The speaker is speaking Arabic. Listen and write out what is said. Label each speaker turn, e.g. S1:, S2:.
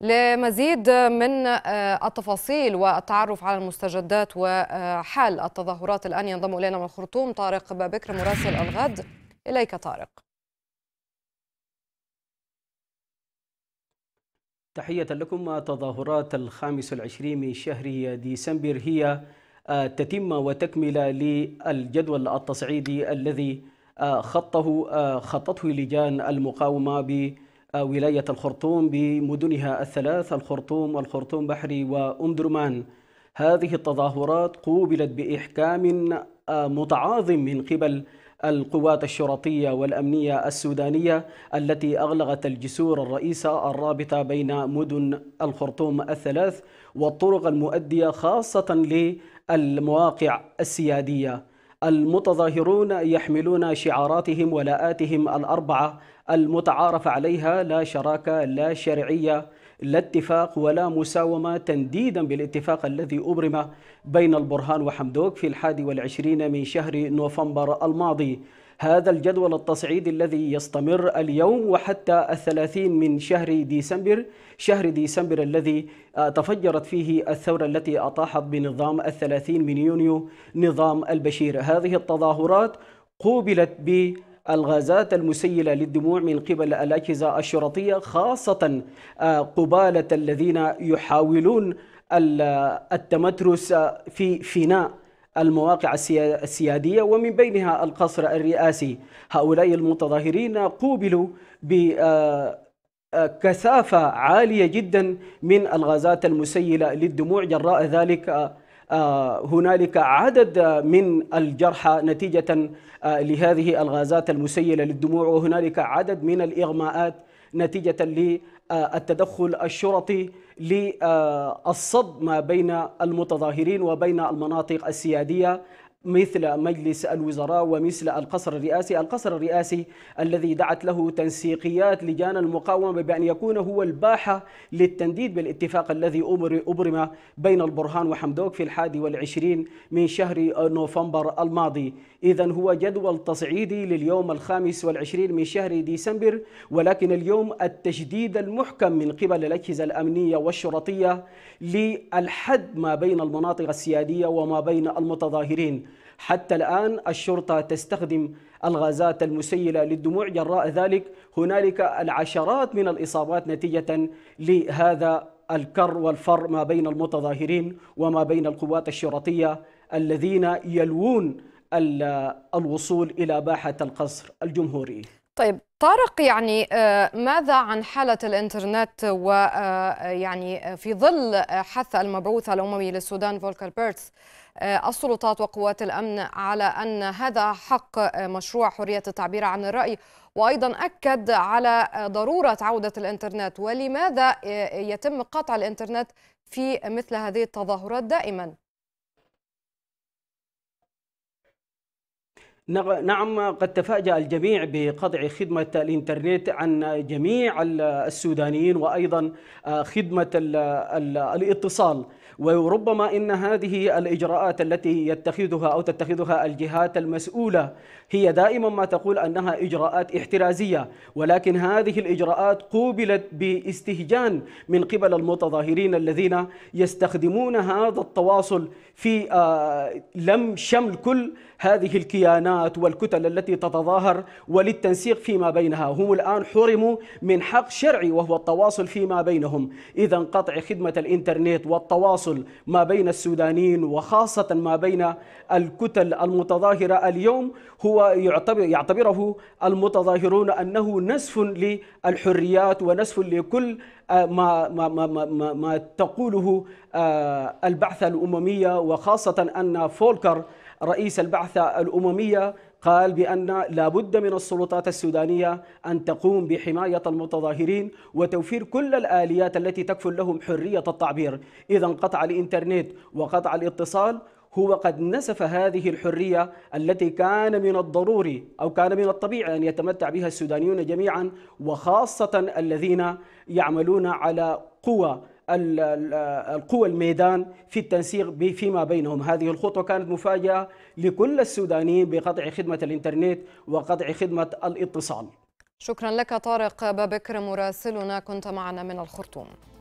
S1: لمزيد من آه، التفاصيل والتعرف على المستجدات وحال التظاهرات الآن ينضم إلينا من الخرطوم طارق بابكر مراسل الغد إليك طارق
S2: تحية لكم تظاهرات الخامس والعشرين من شهر ديسمبر هي آه، تتمة وتكملة للجدول التصعيدي الذي آه، خطه خطته لجان المقاومة ب ولاية الخرطوم بمدنها الثلاث الخرطوم والخرطوم بحري وأم درمان هذه التظاهرات قوبلت بإحكام آه، متعاظم من قبل القوات الشرطية والأمنية السودانية التي أغلقت الجسور الرئيسة الرابطة بين مدن الخرطوم الثلاث والطرق المؤدية خاصة للمواقع السيادية المتظاهرون يحملون شعاراتهم ولاءاتهم الأربعة المتعارف عليها لا شراكة لا شرعية لا اتفاق ولا مساومة تنديدا بالاتفاق الذي أبرم بين البرهان وحمدوك في الحادي والعشرين من شهر نوفمبر الماضي هذا الجدول التصعيدي الذي يستمر اليوم وحتى الثلاثين من شهر ديسمبر شهر ديسمبر الذي آه، تفجرت فيه الثورة التي أطاحت بنظام الثلاثين من يونيو نظام البشير هذه التظاهرات قوبلت ب الغازات المسيلة للدموع من قبل الأجهزة الشرطية خاصة آه، قبالة الذين يحاولون التمترس في فناء المواقع السيادية ومن بينها القصر الرئاسي هؤلاء المتظاهرين قوبلوا ب آه، آه، كثافة عالية جدا من الغازات المسيلة للدموع جراء ذلك آه، هنالك عدد من الجرحى نتيجة آه، لهذه الغازات المسيلة للدموع وهنالك عدد من الإغماءات نتيجة للتدخل الشرطي للصد ما بين المتظاهرين وبين المناطق السيادية مثل مجلس الوزراء ومثل القصر الرئاسي القصر الرئاسي الذي دعت له تنسيقيات لجان المقاومة بأن يكون هو الباحة للتنديد بالاتفاق الذي أبرم بين البرهان وحمدوك في الحادي والعشرين من شهر نوفمبر الماضي إذا هو جدول تصعيدي لليوم الخامس والعشرين من شهر ديسمبر ولكن اليوم التشديد المحكم من قبل الأجهزة الأمنية والشرطية للحد ما بين المناطق السيادية وما بين المتظاهرين حتى الآن الشرطة تستخدم الغازات المسيلة للدموع جراء ذلك هنالك العشرات من الإصابات نتيجة لهذا الكر والفر ما بين المتظاهرين وما بين القوات الشرطية الذين يلوون الوصول إلى باحة القصر الجمهوري
S1: طيب طارق يعني آه، ماذا عن حالة الإنترنت ويعني آه، آه، في ظل حث المبعوث الأممي للسودان فولكر بيرتس السلطات وقوات الأمن على أن هذا حق مشروع حرية التعبير عن الرأي وأيضا أكد على ضرورة عودة الإنترنت ولماذا يتم قطع الإنترنت في مثل هذه التظاهرات دائماً؟
S2: نعم قد تفاجأ الجميع بقطع خدمة الإنترنت عن جميع السودانيين وأيضا آه، خدمة الاتصال وربما إن هذه الإجراءات التي يتخذها أو تتخذها الجهات المسؤولة هي دائما ما تقول أنها إجراءات احترازية ولكن هذه الإجراءات قوبلت باستهجان من قبل المتظاهرين الذين يستخدمون هذا التواصل في آه، لم شمل كل هذه الكيانات الخيانات والكتل التي تتظاهر وللتنسيق فيما بينها هم الآن حرموا من حق شرعي وهو التواصل فيما بينهم إذا قطع خدمة الإنترنت والتواصل ما بين السودانيين وخاصة ما بين الكتل المتظاهرة اليوم هو يعتبر يعتبره المتظاهرون أنه نسف للحريات ونسف لكل آه، ما ما ما ما, ما تقوله آه، البعثة الأممية وخاصة أن فولكر رئيس البعثة الأممية قال بأن لابد من السلطات السودانية أن تقوم بحماية المتظاهرين وتوفير كل الآليات التي تكفل لهم حرية التعبير إذا انقطع الإنترنت وقطع الاتصال هو قد نسف هذه الحرية التي كان من الضروري أو كان من الطبيعي أن يتمتع بها السودانيون جميعا وخاصة الذين يعملون على قوى القوى الميدان في التنسيق فيما بينهم هذه الخطوة كانت مفاجأة لكل السودانيين بقطع خدمة الإنترنت وقطع خدمة الاتصال
S1: شكرا لك طارق بابكر مراسلنا كنت معنا من الخرطوم